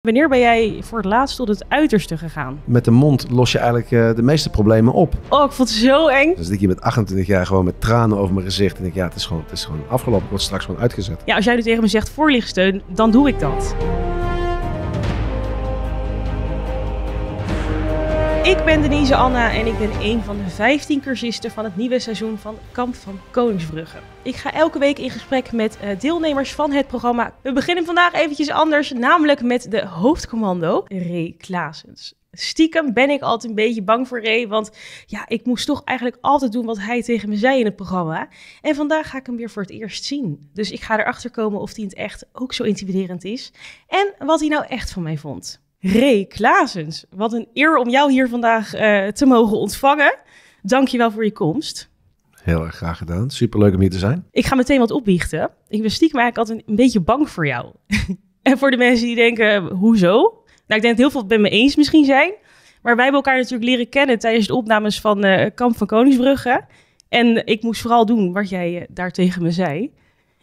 Wanneer ben jij voor het laatst tot het uiterste gegaan? Met de mond los je eigenlijk eh, de meeste problemen op. Oh, ik vond het zo eng. Dus ik hier met 28 jaar gewoon met tranen over mijn gezicht. En denk, ja, het is gewoon, het is gewoon afgelopen. Ik word straks gewoon uitgezet. Ja, als jij nu tegen me zegt voorlichtsteun, dan doe ik dat. Ik ben Denise Anna en ik ben een van de 15 cursisten van het nieuwe seizoen van Kamp van Koningsbrugge. Ik ga elke week in gesprek met eh, deelnemers van het programma. We beginnen vandaag eventjes anders, namelijk met de hoofdcommando, Ray Klaasens stiekem ben ik altijd een beetje bang voor Ray. Want ja, ik moest toch eigenlijk altijd doen wat hij tegen me zei in het programma. En vandaag ga ik hem weer voor het eerst zien. Dus ik ga erachter komen of hij in het echt ook zo intimiderend is. En wat hij nou echt van mij vond. Ray Klaasens. Wat een eer om jou hier vandaag eh, te mogen ontvangen. Dankjewel voor je komst. Heel erg graag gedaan. Superleuk om hier te zijn. Ik ga meteen wat opbiechten. Ik ben stiekem eigenlijk altijd een beetje bang voor jou. en voor de mensen die denken, hoezo? Nou, ik denk dat heel veel het met me eens misschien zijn. Maar wij hebben elkaar natuurlijk leren kennen tijdens de opnames van eh, Kamp van Koningsbrugge. En ik moest vooral doen wat jij eh, daar tegen me zei.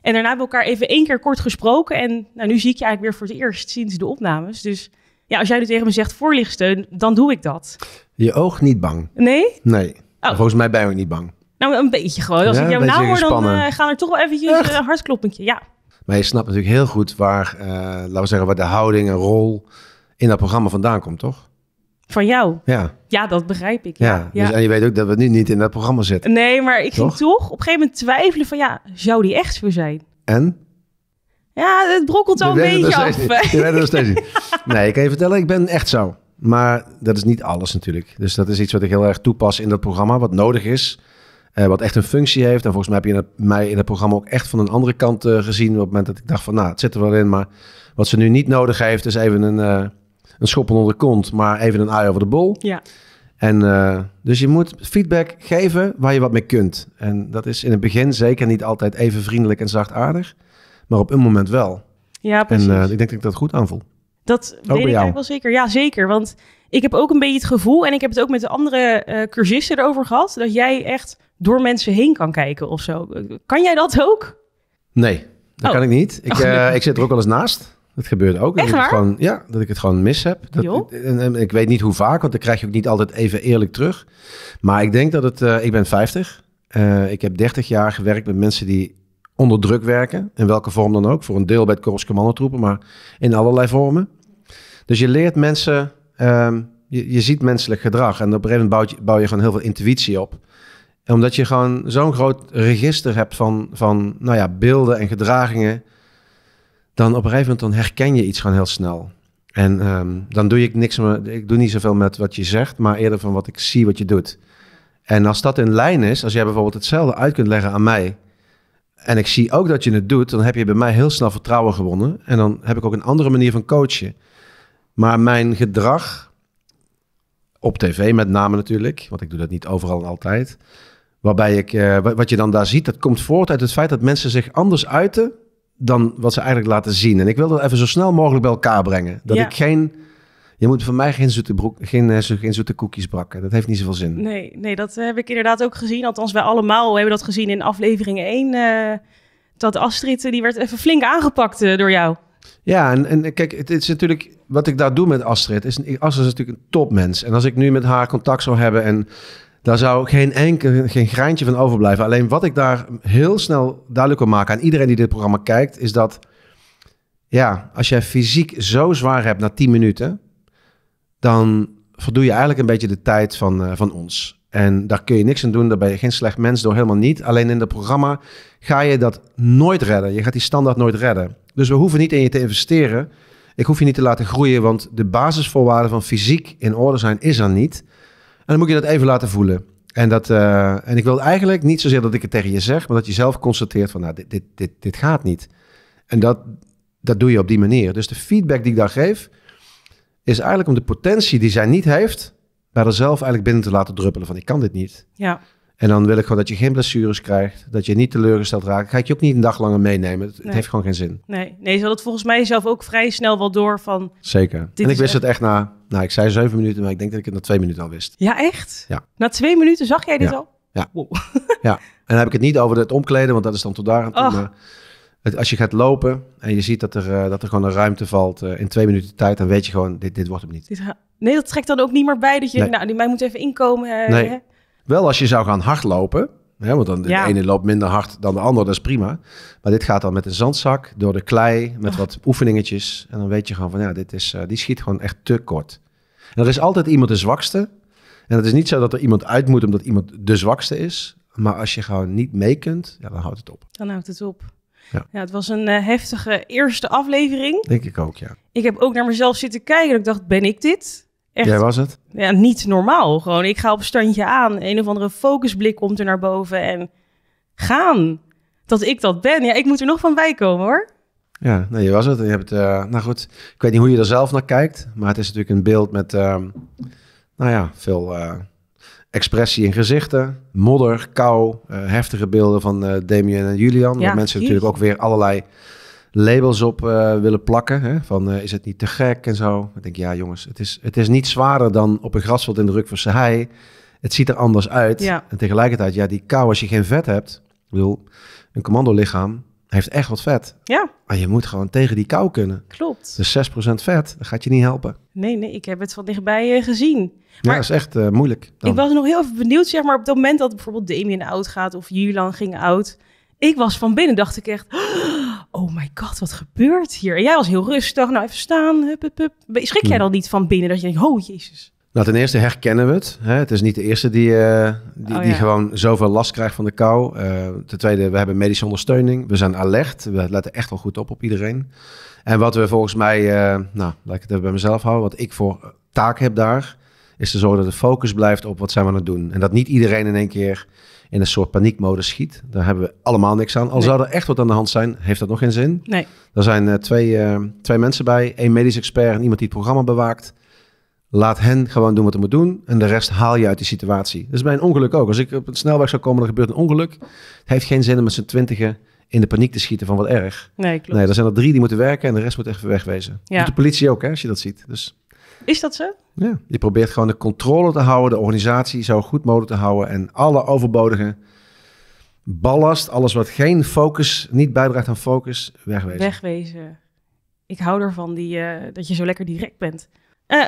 En daarna hebben we elkaar even één keer kort gesproken. En nou, nu zie ik je eigenlijk weer voor het eerst sinds de opnames. Dus ja, als jij nu tegen me zegt voorlichtsteun, dan doe ik dat. Je oog niet bang? Nee? Nee. Oh. Volgens mij ben je ook niet bang. Nou, een beetje gewoon. Als ik jou nou hoor, dan eh, gaan er toch wel eventjes Echt? een eh, hartkloppentje. Ja. Maar je snapt natuurlijk heel goed waar, eh, laten we zeggen, waar de houding en rol in dat programma vandaan komt, toch? Van jou? Ja. Ja, dat begrijp ik. Ja. ja, Dus, en je weet ook dat we nu niet in dat programma zitten. Nee, maar ik toch? ging toch op een gegeven moment twijfelen van ja, zou die echt zo zijn? En? Ja, het brokkelt al een beetje af. Je steeds niet. Nee, ik kan je vertellen, ik ben echt zo. Maar dat is niet alles natuurlijk. Dus dat is iets wat ik heel erg toepas in dat programma, wat nodig is. Eh, wat echt een functie heeft. En volgens mij heb je mij in het programma ook echt van een andere kant eh, gezien. Op het moment dat ik dacht van, nou, het zit er wel in. Maar wat ze nu niet nodig heeft, is even een, uh, een schop onder de kont. Maar even een eye over de bol. Ja. En dus je moet feedback geven waar je wat mee kunt. En dat is in het begin zeker niet altijd even vriendelijk en zachtaardig. aardig maar op een moment wel. Ja, precies. En eh, ik denk dat ik dat goed aanvoel. Dat weet ik eigenlijk wel zeker. Ja, zeker. Want ik heb ook een beetje het gevoel, en ik heb het ook met de andere eh, cursisten erover gehad, dat jij echt door mensen heen kan kijken of zo. Kan jij dat ook? Nee, dat oh. kan ik niet. Ik, oh, eh, ik zit er ook wel eens naast. Dat gebeurt ook. Echt waar? gewoon, ja, dat ik het gewoon mis heb. Dat, en, en, ik weet niet hoe vaak, want dan krijg je ook niet altijd even eerlijk terug. Maar ik denk dat het... ik ben 50. ik heb 30 jaar gewerkt met mensen die onder druk werken, in welke vorm dan ook. Voor een deel bij het Korps Commandotroepen, maar in allerlei vormen. Dus je leert mensen, ehm, je, je, ziet menselijk gedrag. En op een gegeven moment bouw je, gewoon heel veel intuïtie op. En omdat je gewoon zo'n groot register hebt van, van nou ja, beelden en gedragingen, dan op een gegeven moment dan herken je iets gewoon heel snel. En ehm, dan doe ik niks ik doe niet zoveel met wat je zegt, maar eerder van wat ik zie wat je doet. En als dat in lijn is, als jij bijvoorbeeld hetzelfde uit kunt leggen aan mij, en ik zie ook dat je het doet, dan heb je bij mij heel snel vertrouwen gewonnen. En dan heb ik ook een andere manier van coachen. Maar mijn gedrag, op tv met name natuurlijk, want ik doe dat niet overal en altijd. Waarbij ik, eh, wat je dan daar ziet, dat komt voort uit het feit dat mensen zich anders uiten dan wat ze eigenlijk laten zien. En ik wil dat even zo snel mogelijk bij elkaar brengen. Dat ik geen je moet van mij geen zoete, broek, geen, eh, geen zoete koekjes bakken. Dat heeft niet zoveel zin. Nee, nee, dat heb ik inderdaad ook gezien. Althans, wij allemaal hebben dat gezien in aflevering 1. Eh, dat Astrid, eh, die werd even flink aangepakt door jou. Ja, en, en kijk, het, is natuurlijk... Wat ik daar doe met Astrid... Is, Astrid is natuurlijk een topmens. En als ik nu met haar contact zou hebben... en daar zou geen enkel, geen grijntje van overblijven. Alleen wat ik daar heel snel duidelijk wil maken... aan iedereen die dit programma kijkt... is dat... Ja, als jij fysiek zo zwaar hebt na 10 minuten dan verdoe je eigenlijk een beetje de tijd van, eh, van ons. En daar kun je niks aan doen. Daar ben je geen slecht mens door, helemaal niet. Alleen in het programma ga je dat nooit redden. Je gaat die standaard nooit redden. Dus we hoeven niet in je te investeren. Ik hoef je niet te laten groeien, want de basisvoorwaarden van fysiek in orde zijn is er niet. En dan moet je dat even laten voelen. En, dat, eh, en ik wil eigenlijk niet zozeer dat ik het tegen je zeg, maar dat je zelf constateert van, nou, dit, dit, dit, dit gaat niet. En dat, dat doe je op die manier. Dus de feedback die ik daar geef, is eigenlijk om de potentie die zij niet heeft, bij zichzelf eigenlijk binnen te laten druppelen. Van ik kan dit niet. Ja. En dan wil ik gewoon dat je geen blessures krijgt, dat je niet teleurgesteld raakt. Ga ik je ook niet een dag langer meenemen. Het, heeft gewoon geen zin. Nee, nee, ze had het volgens mij zelf ook vrij snel wel door van... Zeker. En ik wist het echt na, nou ik zei zeven minuten, maar ik denk dat ik het na twee minuten al wist. Ja, echt? Ja. Na twee minuten zag jij dit al? Ja. ja. En dan heb ik het niet over het omkleden, want dat is dan tot daar aan toe als je gaat lopen en je ziet dat er, eh, dat er gewoon een ruimte valt eh, in twee minuten tijd, dan weet je gewoon, dit, dit wordt hem niet. Nee, dat trekt dan ook niet meer bij dat je, nou, die mij moet even inkomen. nee. Wel als je zou gaan hardlopen, hè, want dan de ene loopt minder hard dan de ander, dat is prima. Maar dit gaat dan met een zandzak, door de klei, met wat oefeningetjes. En dan weet je gewoon van, ja, dit is, eh, die schiet gewoon echt te kort. En er is altijd iemand de zwakste. En het is niet zo dat er iemand uit moet omdat iemand de zwakste is. Maar als je gewoon niet mee kunt, ja, dan houdt het op. Dan houdt het op. Ja. ja het was een eh, heftige eerste aflevering. Denk ik ook, ja. Ik heb ook naar mezelf zitten kijken en ik dacht, ben ik dit? Echt, Jij was het? Ja, niet normaal. Gewoon, ik ga op standje aan. Een of andere focusblik komt er naar boven en gaan. Dat ik dat ben. Ja, ik moet er nog van bij komen hoor. Ja, nee, je was het. Je hebt, uh, nou goed, ik weet niet hoe je er zelf naar kijkt. Maar het is natuurlijk een beeld met, ehm, nou ja, veel... Eh, expressie in gezichten, modder, kou, eh, heftige beelden van uh, Damien en Julian. Ja, mensen natuurlijk ook weer allerlei labels op eh, willen plakken. Hè? Van is het niet te gek en zo. Ik denk, ja jongens, het is, het is niet zwaarder dan op een grasveld in de ruk van Sahai. Het ziet er anders uit. Ja. En tegelijkertijd, ja, die kou als je geen vet hebt. Ik bedoel, een commando lichaam heeft echt wat vet. Ja. Maar je moet gewoon tegen die kou kunnen. Klopt. Dus 6% vet, dat gaat je niet helpen. Nee, nee, ik heb het van dichtbij eh, gezien. Maar ja, dat is echt eh, moeilijk. Dan. Ik was nog heel even benieuwd, zeg maar, op het moment dat bijvoorbeeld Damien oud gaat of Julian ging oud. Ik was van binnen, dacht ik echt, oh my god, wat gebeurt hier? En jij was heel rustig, nou even staan, hup, hup, Schrik jij hmm. dan niet van binnen dat je denkt, oh jezus, nou, ten eerste herkennen we het. Hè? Het is niet de eerste die, eh, die, oh, die, gewoon zoveel last krijgt van de kou. Eh, ten tweede, we hebben medische ondersteuning. We zijn alert. We letten echt wel goed op op iedereen. En wat we volgens mij, eh, nou, laat ik het even bij mezelf houden. Wat ik voor taak heb daar, is te zorgen dat de focus blijft op wat zijn we aan het doen. En dat niet iedereen in één keer in een soort paniekmode schiet. Daar hebben we allemaal niks aan. Al zou er echt wat aan de hand zijn, heeft dat nog geen zin. Nee. Er zijn twee, twee mensen bij. één medisch expert en iemand die het programma bewaakt. Laat hen gewoon doen wat ze moeten doen. En de rest haal je uit die situatie. Dat is bij een ongeluk ook. Als ik op een snelweg zou komen, dan gebeurt een ongeluk. Het heeft geen zin om met z'n twintigen in de paniek te schieten van wat erg. Nee, klopt. Nee, er zijn er drie die moeten werken en de rest moet even wegwezen. Ja. de politie ook, hè, als je dat ziet. Dus, is dat zo? Ja, je probeert gewoon de controle te houden, de organisatie zo goed mogelijk te houden. En alle overbodige ballast, alles wat geen focus, niet bijdraagt aan focus, wegwezen. Wegwezen. Ik hou ervan die, eh, dat je zo lekker direct bent. Uh,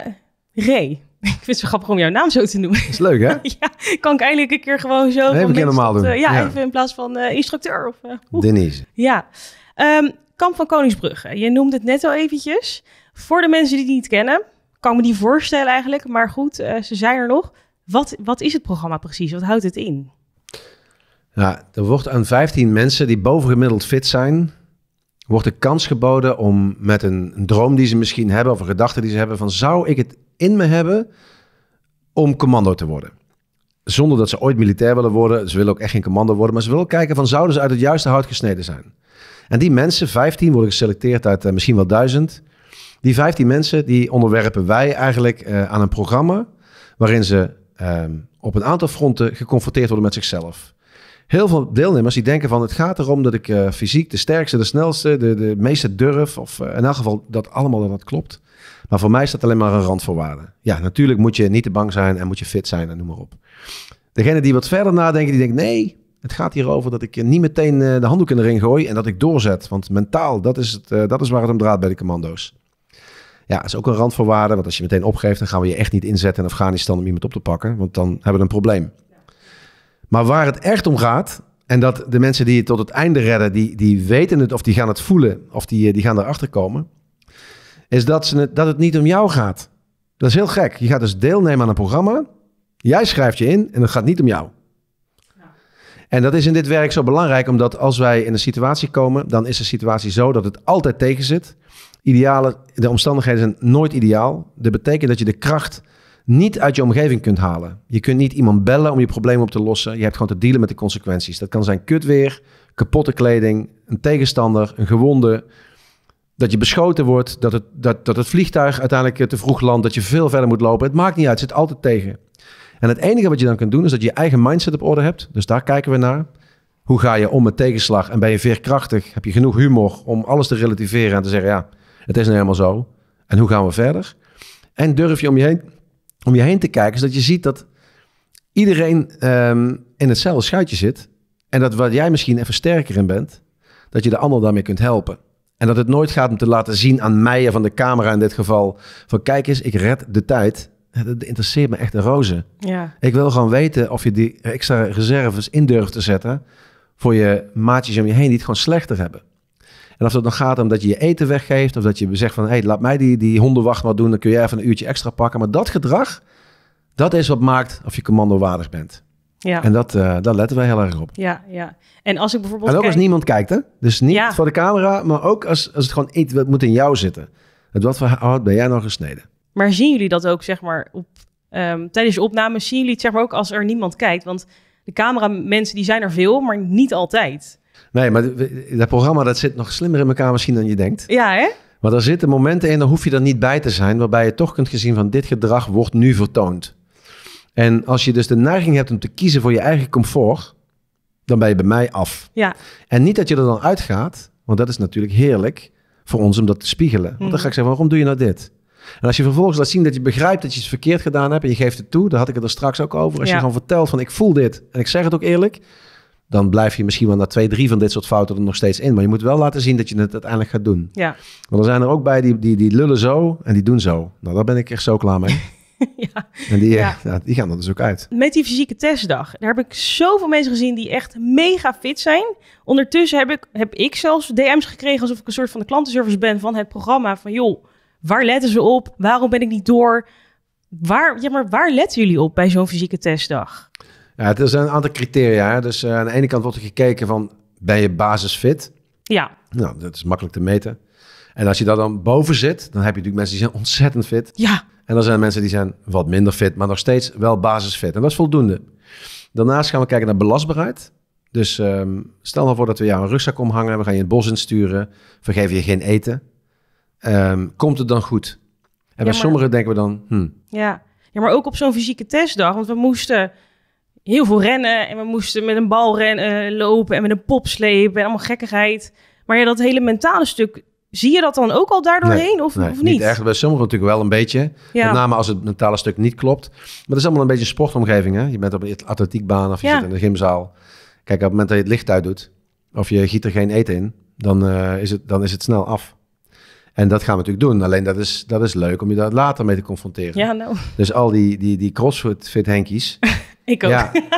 Ray. Ik vind het zo grappig om jouw naam zo te noemen. is leuk, hè? ja, kan ik eigenlijk een keer gewoon zo... Even een normaal doen. Eh, ja, even in plaats van eh, instructeur of... Uh, Denise. Ja. Um, Kamp van Koningsbrugge. Je noemde het net al eventjes. Voor de mensen die het niet kennen, kan ik me die voorstellen eigenlijk. Maar goed, ze zijn er nog. Wat, wat is het programma precies? Wat houdt het in? Ja, er wordt aan 15 mensen die bovengemiddeld fit zijn... wordt de kans geboden om met een, een droom die ze misschien hebben... of een gedachte die ze hebben van... zou ik het in me hebben om commando te worden. Zonder dat ze ooit militair willen worden. Ze willen ook echt geen commando worden. Maar ze willen kijken van zouden ze uit het juiste hout gesneden zijn. En die mensen, 15 worden geselecteerd uit eh, misschien wel duizend. Die 15 mensen die onderwerpen wij eigenlijk eh, aan een programma waarin ze ehm, op een aantal fronten geconfronteerd worden met zichzelf. Heel veel deelnemers die denken van het gaat erom dat ik eh, fysiek de sterkste, de snelste, de, de meeste durf. Of in elk geval dat allemaal dat klopt. Maar voor mij is dat alleen maar een randvoorwaarde. Ja, natuurlijk moet je niet te bang zijn en moet je fit zijn en noem maar op. Degene die wat verder nadenken, die denkt nee, het gaat hier over dat ik niet meteen eh, de handdoek in de ring gooi en dat ik doorzet. Want mentaal, dat is, het, eh, dat is waar het om draait bij de commando's. Ja, dat is ook een randvoorwaarde, want als je meteen opgeeft, dan gaan we je echt niet inzetten in Afghanistan om iemand op te pakken, want dan hebben we een probleem. Maar waar het echt om gaat, en dat de mensen die je tot het einde redden, die, die weten het of die gaan het voelen of die, eh, die gaan erachter komen, is dat, ze het, dat het niet om jou gaat. Dat is heel gek. Je gaat dus deelnemen aan een programma. Jij schrijft je in en het gaat niet om jou. En dat is in dit werk zo belangrijk, omdat als wij in een situatie komen, dan is de situatie zo dat het altijd tegen zit. Ideale, de omstandigheden zijn nooit ideaal. Dat betekent dat je de kracht niet uit je omgeving kunt halen. Je kunt niet iemand bellen om je probleem op te lossen. Je hebt gewoon te dealen met de consequenties. Dat kan zijn kutweer, kapotte kleding, een tegenstander, een gewonde, dat je beschoten wordt, dat het, dat, dat het vliegtuig uiteindelijk eh, te vroeg landt, dat je veel verder moet lopen. Het maakt niet uit, het zit altijd tegen. En het enige wat je dan kunt doen, is dat je je eigen mindset op orde hebt. Dus daar kijken we naar. Hoe ga je om met tegenslag? En ben je veerkrachtig? Heb je genoeg humor om alles te relativeren en te zeggen, ja, het is nou helemaal zo. En hoe gaan we verder? En durf je om je heen, om je heen te kijken, zodat je ziet dat iedereen ehm, in hetzelfde schuitje zit. En dat wat jij misschien even sterker in bent, dat je de ander daarmee kunt helpen. En dat het nooit gaat om te laten zien aan mij van de camera in dit geval. Van kijk eens, ik red de tijd. Dat interesseert me echt een roze. Ja. Ik wil gewoon weten of je die extra reserves in durft te zetten voor je maatjes om je heen die het gewoon slechter hebben. En of dat dan gaat om dat je je eten weggeeft of dat je zegt van hé, hey, laat mij die, die hondenwacht maar doen, dan kun jij even een uurtje extra pakken. Maar dat gedrag, dat is wat maakt of je commando waardig bent. Ja. En dat, eh, letten wij heel erg op. Ja, ja. En als ik bijvoorbeeld. En ook als niemand kijkt, hè? Dus niet voor de camera, maar ook als, als het gewoon iets moet in jou zitten. Het wat voor hout ben jij nou gesneden? Maar zien jullie dat ook, zeg maar, op, ehm, tijdens je opnames zien jullie het zeg maar ook als er niemand kijkt? Want de cameramensen die zijn er veel, maar niet altijd. Nee, maar dat programma dat zit nog slimmer in elkaar misschien dan je denkt. Ja, hè? Maar er zitten momenten in, Dan hoef je er niet bij te zijn, waarbij je toch kunt gezien van dit gedrag wordt nu vertoond. En als je dus de neiging hebt om te kiezen voor je eigen comfort, dan ben je bij mij af. Ja. En niet dat je er dan uitgaat, want dat is natuurlijk heerlijk voor ons om dat te spiegelen. Want dan mm. ga ik zeggen, waarom doe je nou dit? En als je vervolgens laat zien dat je begrijpt dat je iets verkeerd gedaan hebt en je geeft het toe, daar had ik het er straks ook over. Als je gewoon vertelt van ik voel dit en ik zeg het ook eerlijk, dan blijf je misschien wel na twee, drie van dit soort fouten er nog steeds in. Maar je moet wel laten zien dat je het uiteindelijk gaat doen. Ja. Want er zijn er ook bij die, die, die lullen zo en die doen zo. Nou, daar ben ik echt zo klaar mee. ja. En die, gaan er dus ook uit. Met die fysieke testdag. Daar heb ik zoveel mensen gezien die echt mega fit zijn. Ondertussen heb ik, heb ik zelfs DM's gekregen alsof ik een soort van de klantenservice ben van het programma. Van joh, waar letten ze op? Waarom ben ik niet door? Waar, ja, maar waar letten jullie op bij zo'n fysieke testdag? Ja, het is een aantal criteria. Dus eh, aan de ene kant wordt er gekeken van, ben je basisfit? Ja. Nou, dat is makkelijk te meten. En als je daar dan boven zit, dan heb je natuurlijk mensen die zijn ontzettend fit. Ja. En dan zijn er mensen die zijn wat minder fit, maar nog steeds wel basisfit. En dat is voldoende. Daarnaast gaan we kijken naar belastbaarheid. Dus ehm, stel nou voor dat we jou een rugzak omhangen, we gaan je het bos insturen, vergeven je geen eten. Ehm, komt het dan goed? En bij sommigen denken we dan, hmm. Ja, ja maar ook op zo'n fysieke testdag, want we moesten heel veel rennen en we moesten met een bal rennen, eh, lopen en met een pop slepen en allemaal gekkigheid. Maar ja, dat hele mentale stuk, Zie je dat dan ook al daardoor heen of, of, niet? Niet echt. Bij sommigen natuurlijk wel een beetje. Ja. Met name als het mentale stuk niet klopt. Maar het is allemaal een beetje een sportomgeving. Hè? Je bent op een atletiekbaan of je zit in de gymzaal. Kijk, op het moment dat je het licht uit doet... of je giet er geen eten in, dan, eh, is, het, dan is het snel af. En dat gaan we natuurlijk doen. Alleen dat is, dat is leuk om je daar later mee te confronteren. Ja, nou. Dus al die, die, die crossfit henkies... Ik ook.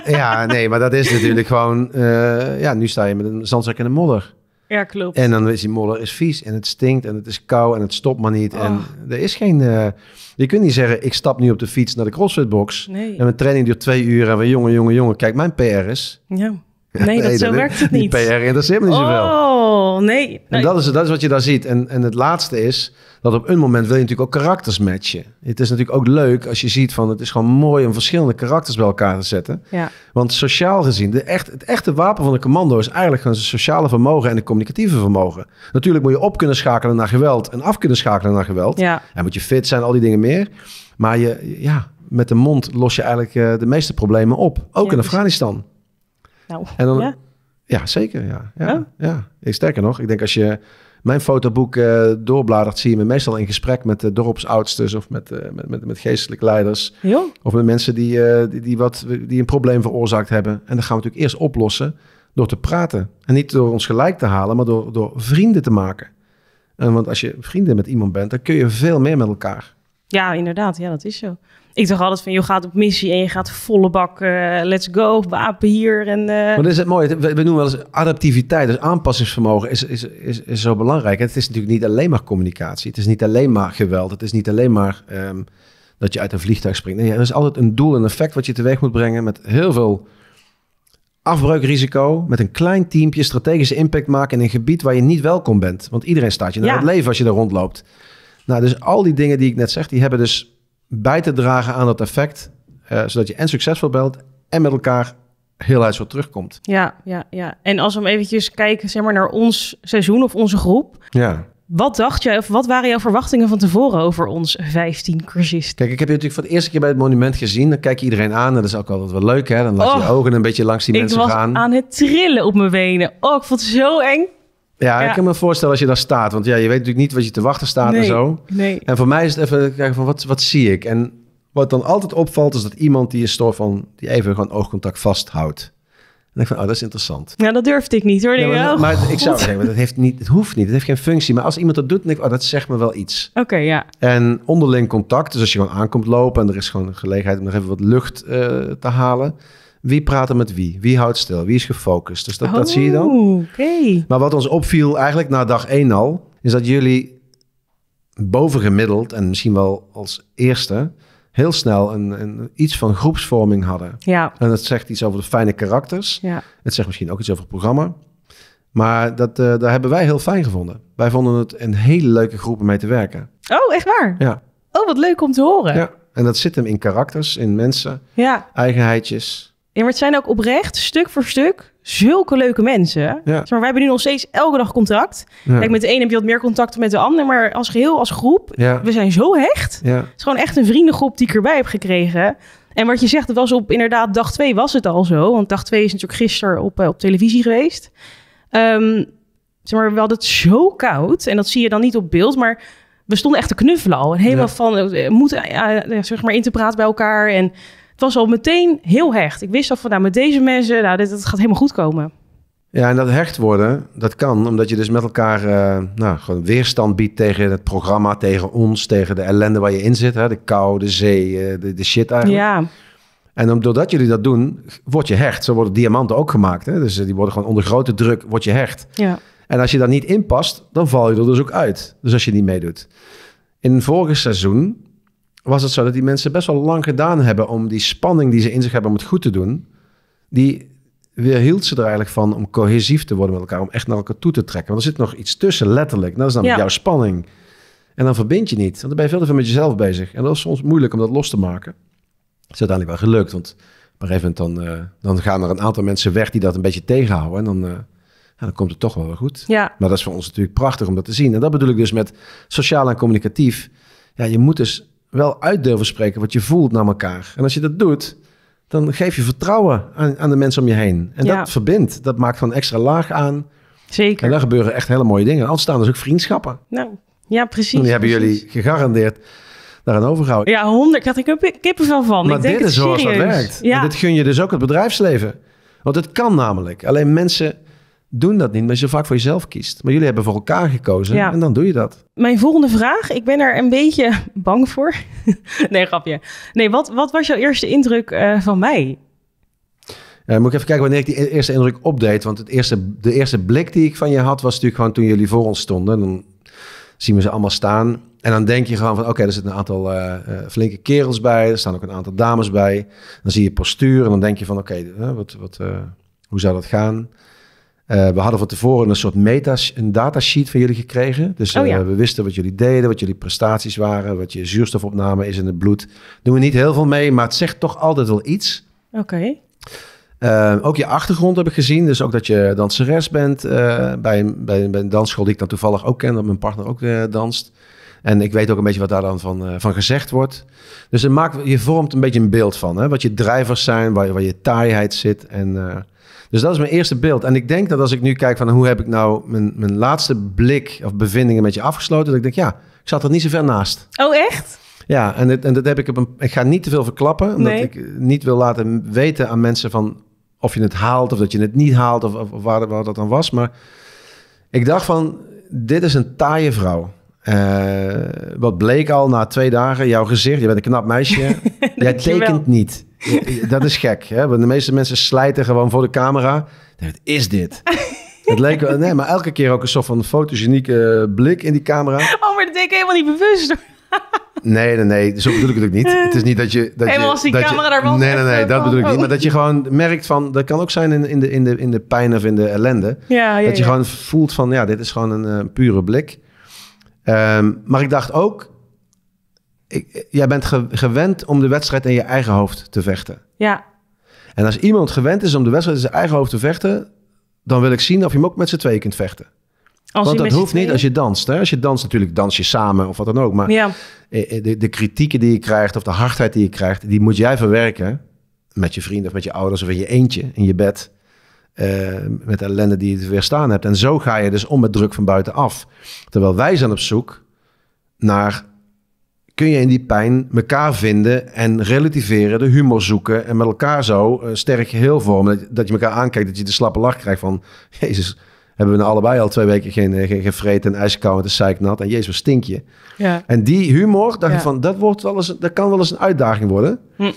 Ja, nee, maar dat is natuurlijk gewoon... Eh, ja, nu sta je met een zandzak en een modder. Ja, klopt. En dan is die modder is vies en het stinkt en het is koud en het stopt maar niet. En ah. er is geen... Eh, je kunt niet zeggen, ik stap nu op de fiets naar de CrossFitbox. Nee. En mijn training duurt twee uur en we jongen, jongen, jongen, kijk mijn PR is. Ja. Nee, dat, zo werkt het niet. PR interesseert me niet oh, zoveel. Oh, nee. En dat is, dat is wat je daar ziet. En, en het laatste is dat op een moment wil je natuurlijk ook karakters matchen. Het is natuurlijk ook leuk als je ziet van het is gewoon mooi om verschillende karakters bij elkaar te zetten. Ja. Want sociaal gezien, de echt, het echte wapen van de commando is eigenlijk gewoon zijn sociale vermogen en de communicatieve vermogen. Natuurlijk moet je op kunnen schakelen naar geweld en af kunnen schakelen naar geweld. En moet je fit zijn, al die dingen meer. Maar je, ja, met de mond los je eigenlijk eh, de meeste problemen op. Ook in Afghanistan. Nou, en dan, ja? zeker. Ja, ja, oh. ja. sterker nog, ik denk als je mijn fotoboek eh, doorbladert, zie je me meestal in gesprek met de dorpsoudsters of met, eh, met, met, met, geestelijke leiders. Of met mensen die, eh, die, die, wat, die een probleem veroorzaakt hebben. En dat gaan we natuurlijk eerst oplossen door te praten. En niet door ons gelijk te halen, maar door, door vrienden te maken. En want als je vrienden met iemand bent, dan kun je veel meer met elkaar. Ja, inderdaad. Ja, dat is zo. Ik dacht altijd van, je gaat op missie en je gaat volle bak, eh, let's go, wapen hier. En, uh... Maar dat is het mooie. We, noemen wel eens adaptiviteit, dus aanpassingsvermogen is, is, is, is zo belangrijk. het is natuurlijk niet alleen maar communicatie. Het is niet alleen maar geweld. Het is niet alleen maar ehm, dat je uit een vliegtuig springt. Nee, er is altijd een doel en effect wat je teweeg moet brengen met heel veel afbreukrisico met een klein teampje strategische impact maken in een gebied waar je niet welkom bent. Want iedereen staat je naar het leven als je daar rondloopt. Nou, dus al die dingen die ik net zeg, die hebben dus bij te dragen aan dat effect. Eh, zodat je en succesvol belt en met elkaar heel uit zo terugkomt. Ja, ja, ja. En als we hem eventjes kijken zeg maar, naar ons seizoen of onze groep. Ja. Wat dacht jij of wat waren jouw verwachtingen van tevoren over ons 15 cursisten? Kijk, ik heb je natuurlijk voor het eerste keer bij het monument gezien. Dan kijk je iedereen aan. En dat is ook altijd wel leuk, hè? Dan laat je ogen een beetje langs die mensen gaan. Ik was aan het trillen op mijn benen. Oh, ik voel het zo eng. Ja, ik kan me voorstellen als je daar staat. Want ja, je weet natuurlijk niet wat je te wachten staat nee, en zo. Nee. En voor mij is het even kijken van wat, wat zie ik. En wat dan altijd opvalt is dat iemand die je stoor van... die even gewoon oogcontact vasthoudt. En ik van, oh, dat is interessant. Ja, dat durfde ik niet hoor. Ja, maar, maar ik zou zeggen, dat, heeft niet, het hoeft niet. Het heeft geen functie. Maar als iemand dat doet, dan denk ik, oh, dat zegt me wel iets. Oké, ja. En onderling contact. Dus als je gewoon aankomt lopen en er is gewoon een gelegenheid om nog even wat lucht eh, te halen. Wie praat er met wie? Wie houdt stil? Wie is gefocust? Dus dat, dat zie je dan. Oh, maar wat ons opviel eigenlijk na dag 1 al, is dat jullie bovengemiddeld en misschien wel als eerste heel snel een, een, iets van groepsvorming hadden. Ja. En dat zegt iets over de fijne karakters. Ja. Het zegt misschien ook iets over het programma. Maar dat, eh, daar hebben wij heel fijn gevonden. Wij vonden het een hele leuke groep om mee te werken. Oh, echt waar? Ja. Oh, wat leuk om te horen. Ja. En dat zit hem in karakters, in mensen, eigenheidjes maar het zijn ook oprecht, stuk voor stuk, zulke leuke mensen. Ja. Maar wij hebben nu nog steeds elke dag contact. Kijk, met de een heb je wat meer contact met de ander. Maar als geheel, als groep, we zijn zo hecht. Het is gewoon echt een vriendengroep die ik erbij heb gekregen. En wat je zegt, het was op inderdaad dag twee was het al zo. Want dag twee is natuurlijk gisteren op, eh, op televisie geweest. Um, zeg maar, we hadden het zo koud. En dat zie je dan niet op beeld, maar... We stonden echt te knuffelen al. En helemaal van, eh, moeten eh, zeg maar, in te praten bij elkaar. En was al meteen heel hecht. Ik wist al van, nou, met deze mensen, nou, dit, dat gaat helemaal goed komen. Ja, en dat hecht worden, dat kan omdat je dus met elkaar uh, nou, gewoon weerstand biedt tegen het programma, tegen ons, tegen de ellende waar je in zit. Hè? De kou, de zee, eh, de, de shit eigenlijk. Ja. En doordat jullie dat doen, word je hecht. Zo worden diamanten ook gemaakt. Hè? Dus eh, die worden gewoon onder grote druk, word je hecht. Ja. En als je dat niet inpast, dan val je er dus ook uit. Dus als je niet meedoet. In vorig seizoen was het zo dat die mensen best wel lang gedaan hebben om die spanning die ze in zich hebben om het goed te doen, die weerhield ze er eigenlijk van om cohesief te worden met elkaar, om echt naar elkaar toe te trekken. Want er zit nog iets tussen, letterlijk. Dat is dan jouw spanning. En dan verbind je niet, want dan ben je veel te veel met jezelf bezig. En dat is soms moeilijk om dat los te maken. Dat is uiteindelijk wel gelukt, want maar een eh, dan, gaan er een aantal mensen weg die dat een beetje tegenhouden. En dan, eh, dan komt het toch wel weer goed. Maar dat is voor ons natuurlijk prachtig om dat te zien. En dat bedoel ik dus met sociaal en communicatief. Ja, je moet dus wel uit durven spreken wat je voelt naar elkaar. En als je dat doet, dan geef je vertrouwen aan, aan de mensen om je heen. En dat verbindt. Dat maakt gewoon extra laag aan. Zeker. En daar gebeuren echt hele mooie dingen. Al staan dus ook vriendschappen. Nou, ja, precies. En die hebben jullie gegarandeerd daaraan overgehouden. Ja, honderd. Daar had ik kippenvel van. Maar ik denk dit is zoals dat werkt. dit gun je dus ook het bedrijfsleven. Want het kan namelijk. Alleen mensen doen dat niet, maar je vaak voor jezelf kiest. Maar jullie hebben voor elkaar gekozen en dan doe je dat. Mijn volgende vraag, ik ben er een beetje bang voor. nee, grapje. Nee, wat, wat was jouw eerste indruk eh, van mij? Uh, moet ik even kijken wanneer ik die e-, eerste indruk opdeed. Want het eerste, de eerste blik die ik van je had, was natuurlijk gewoon toen jullie voor ons stonden. Dan zien we ze allemaal staan. En dan denk je gewoon van, oké, er zitten een aantal eh, flinke kerels bij. Er staan ook een aantal dames bij. Dan zie je postuur en dan denk je van, oké, wat, wat, hoe zou dat gaan? Eh, we hadden van tevoren een soort meta, een datasheet van jullie gekregen. Dus oh eh, we wisten wat jullie deden, wat jullie prestaties waren, wat je zuurstofopname is in het bloed. Doen we niet heel veel mee, maar het zegt toch altijd wel iets. Oké. Eh, ook je achtergrond heb ik gezien. Dus ook dat je danseres bent bij, bij, bij, een dansschool die ik dan toevallig ook ken, dat mijn partner ook danst. En ik weet ook een beetje wat daar dan van, eh, van gezegd wordt. Dus het maakt, je vormt een beetje een beeld van. Hè? Wat je drijvers zijn, waar, waar je taaiheid zit. En, eh, dus dat is mijn eerste beeld. En ik denk dat als ik nu kijk van hoe heb ik nou mijn, mijn laatste blik of bevindingen met je afgesloten. Dat ik denk, ja, ik zat er niet zo ver naast. Oh, echt? Ja, en, en dat heb ik op een. Ik ga niet te veel verklappen. Omdat nee. ik niet wil laten weten aan mensen van of je het haalt of dat je het niet haalt of, of waar, waar dat dan was. Maar ik dacht van, dit is een taaie vrouw. Eh, wat bleek al na twee dagen? Jouw gezicht, je bent een knap meisje. Jij tekent niet. Dat is gek. Hè? Want de meeste mensen slijten gewoon voor de camera. Wat is dit? Het leek wel, nee, maar elke keer ook een soort van fotogenieke blik in die camera. Oh, maar dat deed ik helemaal niet bewust. Nee, nee, nee, zo bedoel ik het ook niet. Het is niet dat je. Dat Helemaal je, als die dat camera je, daar was. Nee, nee, nee, eh, dat bedoel ik niet. Oh. Maar dat je gewoon merkt van. Dat kan ook zijn in, in, de, in, de, in de pijn of in de ellende. Ja, dat je gewoon voelt van. Ja, dit is gewoon een eh, pure blik. Ehm, maar ik dacht ook, jij bent gewend om de wedstrijd in je eigen hoofd te vechten. Ja. En als iemand gewend is om de wedstrijd in zijn eigen hoofd te vechten, dan wil ik zien of je hem ook met z'n tweeën kunt vechten. Als Want dat hoeft niet als je danst. Hè? Als je danst, natuurlijk dans je samen of wat dan ook. Maar ja. de, de, kritieken die je krijgt of de hardheid die je krijgt, die moet jij verwerken met je vrienden of met je ouders of in je eentje in je bed. Uh, met ellende die je te weerstaan hebt. En zo ga je dus om met druk van buitenaf. Terwijl wij zijn op zoek naar... kun je in die pijn elkaar vinden en relativeren, de humor zoeken... en met elkaar zo een eh, sterk geheel vormen. Dat, je elkaar aankijkt, dat je de slappe lach krijgt van... Jezus, hebben we nou allebei al twee weken geen, eh, geen, en ijskoud, en zeiknat. En jezus, wat stink je. Ja. En die humor, dacht ik van, dat, wordt wel eens, dat kan wel eens een uitdaging worden. Hm.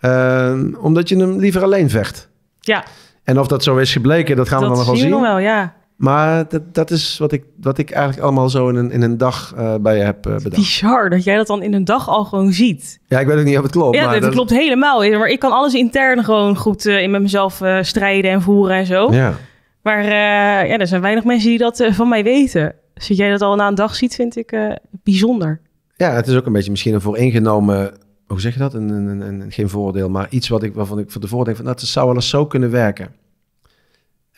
Ehm, omdat je hem liever alleen vecht. Ja. En of dat zo is gebleken, dat gaan we dan nog wel zien. Dat zien we wel, ja. Maar dat, dat is wat ik, wat ik eigenlijk allemaal zo in een, in een dag eh, bij je heb uh, bedacht. Bizar dat jij dat dan in een dag al gewoon ziet. Ja, ik weet ook niet of het klopt. Ja, maar dat, klopt helemaal. Maar ik kan alles intern gewoon goed eh, in met mezelf strijden en voeren en zo. Ja. Maar ja, er zijn weinig mensen die dat van mij weten. Dus dat jij dat al na een dag ziet, vind ik bijzonder. Ja, het is ook een beetje misschien een vooringenomen hoe zeg je dat? Een, een, een, geen voordeel, maar iets wat ik, waarvan ik van tevoren denk van nou, dat zou wel zo kunnen werken.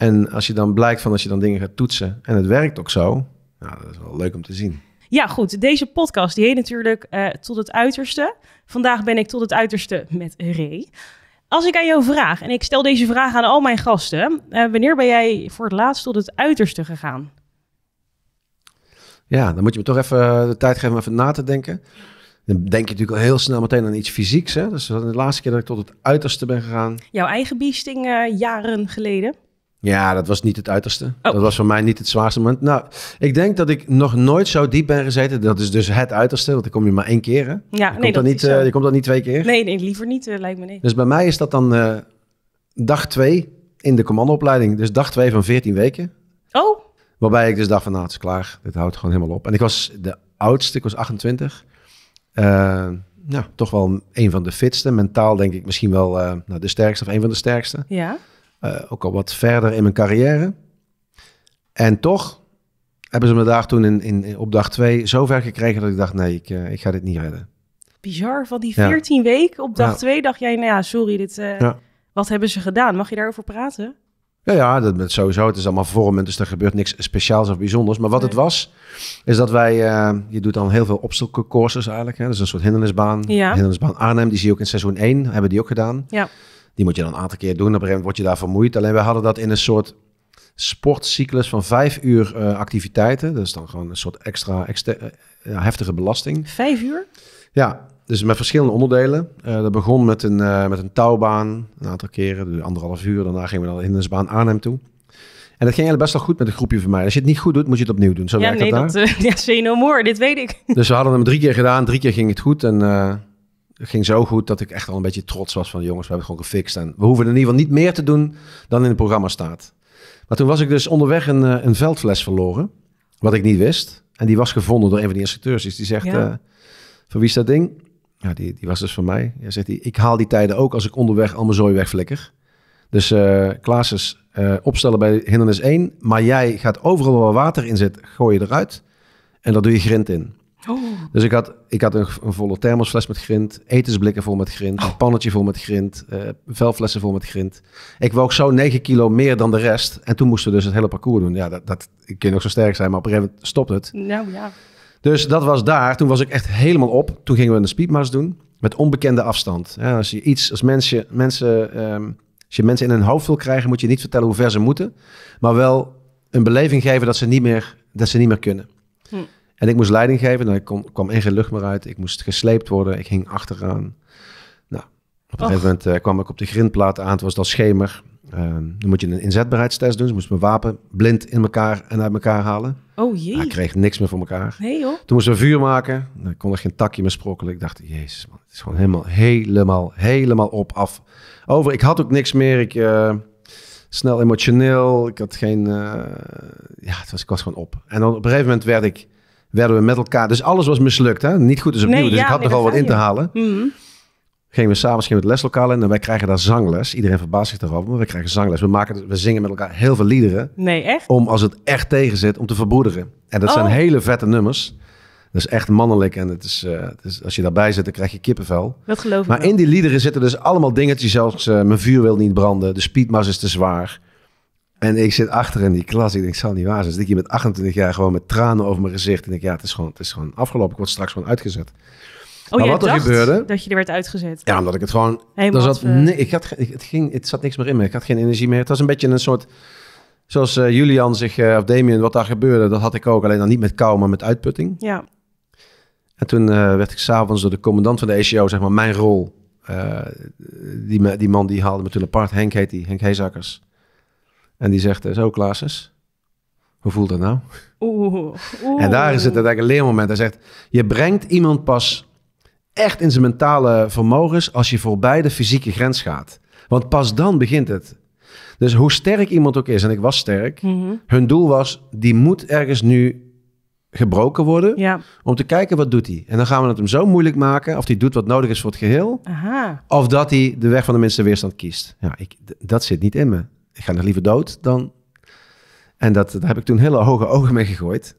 En als je dan blijkt van als je dan dingen gaat toetsen en het werkt ook zo, nou, dat is wel leuk om te zien. Ja, goed. Deze podcast die heet natuurlijk eh, Tot het Uiterste. Vandaag ben ik tot het uiterste met Ray. Als ik aan jou vraag, en ik stel deze vraag aan al mijn gasten, eh, wanneer ben jij voor het laatst tot het uiterste gegaan? Ja, dan moet je me toch even de tijd geven om even na te denken. Dan denk je natuurlijk al heel snel meteen aan iets fysieks. Hè? Dus de laatste keer dat ik tot het uiterste ben gegaan. Jouw eigen biesting jaren geleden? Ja, dat was niet het uiterste. Oh. Dat was voor mij niet het zwaarste moment. Nou, ik denk dat ik nog nooit zo diep ben gezeten. Dat is dus het uiterste, want dan kom je maar één keer. Ja, je, nee, komt dat niet, uh, je komt dan niet twee keer. Nee, nee liever niet, eh, lijkt me niet. Dus bij mij is dat dan eh, dag twee in de commandoopleiding. Dus dag twee van 14 weken. Oh. Waarbij ik dus dacht van, nou, het is klaar. Dit houdt gewoon helemaal op. En ik was de oudste, ik was 28. nou, toch wel een van de fitste. Mentaal denk ik misschien wel nou, de sterkste of een van de sterkste. Ja. Eh, ook al wat verder in mijn carrière. En toch hebben ze me daar toen in, in, op dag twee zo ver gekregen dat ik dacht, nee, ik, eh, ik ga dit niet redden. Bizar, van die 14 weken op dag twee dacht jij, nou ja, sorry, dit, eh, wat hebben ze gedaan? Mag je daarover praten? Ja, ja, dat met sowieso. Het is allemaal en dus er gebeurt niks speciaals of bijzonders. Maar wat het was, is dat wij... je doet dan heel veel obstacle courses eigenlijk. Hè? Dus een soort hindernisbaan. Ja. Hindernisbaan Arnhem, die zie je ook in seizoen 1. Hebben die ook gedaan. Ja. Die moet je dan een aantal keer doen. Op een gegeven moment word je daar vermoeid. Alleen we hadden dat in een soort sportcyclus van vijf uur eh, activiteiten. Dus dan gewoon een soort extra, eh, heftige belasting. Vijf uur? Ja, dus met verschillende onderdelen. Eh, dat begon met een, met een touwbaan, een aantal keren, dus anderhalf uur. Daarna gingen we dan in de baan Arnhem toe. En dat ging eigenlijk best wel goed met een groepje van mij. Als je het niet goed doet, moet je het opnieuw doen. Zo ja, werkt nee, dat, daar. ja, say no more, dit weet ik. Dus we hadden hem drie keer gedaan, drie keer ging het goed. En het ging zo goed dat ik echt al een beetje trots was van de jongens, we hebben het gewoon gefixt. En we hoeven in ieder geval niet meer te doen dan in het programma staat. Maar toen was ik dus onderweg een, eh, een veldfles verloren, wat ik niet wist. En die was gevonden door een van die instructeurs. Dus die zegt, ja. Eh, van wie is dat ding? Ja, die, die was dus van mij. Ja, zegt hij, ik haal die tijden ook als ik onderweg al mijn zooi wegflikker. Dus uh, Klaas is opstellen bij hindernis 1. Maar jij gaat overal waar water in zit, gooi je eruit. En daar doe je grind in. Oh. Dus ik had, ik had een, volle thermosfles met grind, etensblikken vol met grind, een oh. pannetje vol met grind, uh, velflessen vol met grind. Ik woog zo 9 kilo meer dan de rest. En toen moesten we dus het hele parcours doen. Ja, dat, dat ik kan nog zo sterk zijn, maar op een gegeven moment stopt het. Nou ja. Dus dat was daar. Toen was ik echt helemaal op. Toen gingen we een speedmars doen met onbekende afstand. als je iets, als mensen, mensen, ehm, als je mensen in hun hoofd wil krijgen, moet je niet vertellen hoe ver ze moeten, maar wel een beleving geven dat ze niet meer, dat ze niet meer kunnen. En ik moest leiding geven. dan nou, ik kwam in geen lucht meer uit. Ik moest gesleept worden. Ik hing achteraan. Nou, op een gegeven moment eh, kwam ik op de grindplaat aan. Het was al schemer. Uh, dan moet je een inzetbaarheidstest doen. Ze moest mijn wapen blind in elkaar en uit elkaar halen. Oh jee. ik kreeg niks meer voor elkaar. Nee joh. Toen moesten we vuur maken. Nou, ik kon er geen takje meer sprokkelen. Ik dacht, jezus man, het is gewoon helemaal, helemaal, helemaal op, af. Over, ik had ook niks meer. Ik, eh, snel emotioneel. Ik had geen, ja, het was, ik was gewoon op. En dan op een gegeven moment werd ik werden we met elkaar. Dus alles was mislukt. Hè? Niet goed is opnieuw. Nee, dus ik had nogal wat in te halen. Mm -hmm. Gingen we s'avonds het leslokaal in en wij krijgen daar zangles. Iedereen verbaast zich daarover, maar we krijgen zangles. We, maken, we zingen met elkaar heel veel liederen. Nee, echt? Om als het echt tegen zit, om te verbroederen. En dat zijn oh. hele vette nummers. Dat is echt mannelijk en het is, eh, het is, als je daarbij zit, dan krijg je kippenvel. Dat geloof ik Maar in die liederen zitten dus allemaal dingetjes, zelfs eh, mijn vuur wil niet branden, de speedmas is te zwaar. En ik zit achter in die klas. Ik denk, zal niet waar zijn. Zit ik hier met 28 jaar gewoon met tranen over mijn gezicht. En ik ja, het is gewoon, het is gewoon afgelopen. Ik word straks gewoon uitgezet. Oh, maar wat er gebeurde. Dat je er werd uitgezet. Ja, omdat ik het gewoon. Helemaal zat, eh, nee, ik had, het, ging, het zat niks meer in me. Ik had geen energie meer. Het was een beetje een soort. Zoals eh, Julian zich, eh, of Damien, wat daar gebeurde, dat had ik ook. Alleen dan niet met kou, maar met uitputting. Ja. En toen werd ik s'avonds door de commandant van de ECO, zeg maar, mijn rol. die, die man die haalde me toen apart. Henk heet die, Henk Heezakkers. En die zegt, zo Klaases, hoe voelt dat nou? Oeh, oeh. En daar is het eigenlijk een leermoment. Hij zegt, je brengt iemand pas echt in zijn mentale vermogens als je voorbij de fysieke grens gaat. Want pas dan begint het. Dus hoe sterk iemand ook is, en ik was sterk, mhm. hun doel was, die moet ergens nu gebroken worden. Om te kijken wat doet hij. En dan gaan we het hem zo moeilijk maken. Of hij doet wat nodig is voor het geheel. Aha. Of dat hij de weg van de minste weerstand kiest. Ja, ik, dat zit niet in me ik ga nog liever dood dan... En dat, daar heb ik toen hele hoge ogen mee gegooid.